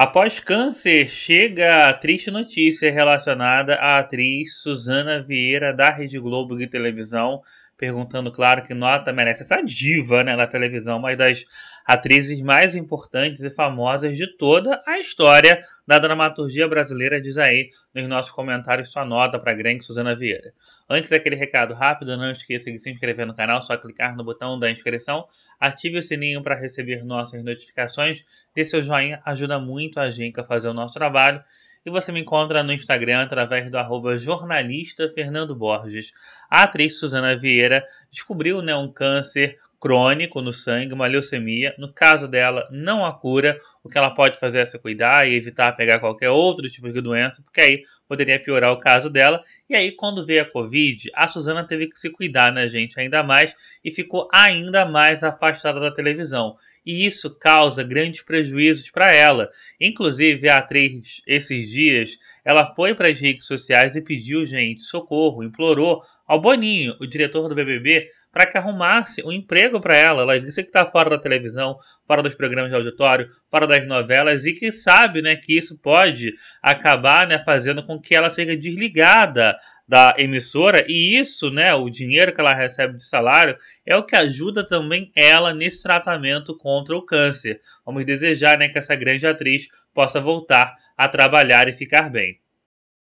Após câncer, chega a triste notícia relacionada à atriz Suzana Vieira da Rede Globo de Televisão, perguntando, claro, que nota merece essa diva né, na televisão, uma das atrizes mais importantes e famosas de toda a história da dramaturgia brasileira, diz aí nos nossos comentários sua nota para a grande Suzana Vieira. Antes aquele recado rápido, não esqueça de se inscrever no canal, só clicar no botão da inscrição, ative o sininho para receber nossas notificações, dê seu joinha, ajuda muito a gente a fazer o nosso trabalho e você me encontra no Instagram através do arroba jornalista Fernando Borges. A atriz Suzana Vieira descobriu né, um câncer crônico no sangue, uma leucemia. No caso dela, não há cura. O que ela pode fazer é se cuidar e evitar pegar qualquer outro tipo de doença, porque aí poderia piorar o caso dela. E aí, quando veio a Covid, a Suzana teve que se cuidar, né, gente, ainda mais e ficou ainda mais afastada da televisão. E isso causa grandes prejuízos para ela. Inclusive, a atriz, esses dias, ela foi para as redes sociais e pediu, gente, socorro, implorou ao Boninho, o diretor do BBB, para que arrumasse um emprego para ela. Ela disse que está fora da televisão, fora dos programas de auditório, fora das novelas e que sabe né, que isso pode acabar né, fazendo com que ela seja desligada da emissora e isso, né, o dinheiro que ela recebe de salário é o que ajuda também ela nesse tratamento contra o câncer. Vamos desejar, né, que essa grande atriz possa voltar a trabalhar e ficar bem.